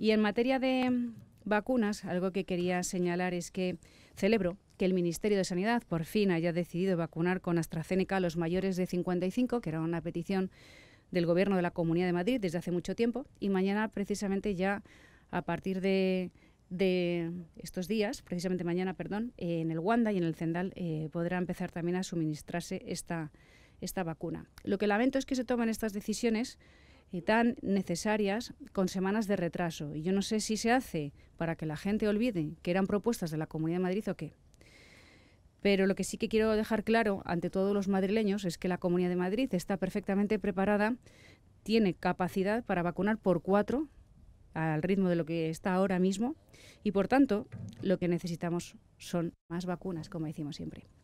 Y en materia de vacunas, algo que quería señalar es que celebro que el Ministerio de Sanidad por fin haya decidido vacunar con AstraZeneca a los mayores de 55, que era una petición del Gobierno de la Comunidad de Madrid desde hace mucho tiempo, y mañana precisamente ya a partir de, estos días, precisamente mañana, perdón, en el Wanda y en el Zendal eh, podrá empezar también a suministrarse esta, esta vacuna. Lo que lamento es que se toman estas decisiones y tan necesarias con semanas de retraso. Y yo no sé si se hace para que la gente olvide que eran propuestas de la Comunidad de Madrid o qué. Pero lo que sí que quiero dejar claro ante todos los madrileños es que la Comunidad de Madrid está perfectamente preparada, tiene capacidad para vacunar por cuatro al ritmo de lo que está ahora mismo y por tanto lo que necesitamos son más vacunas, como decimos siempre.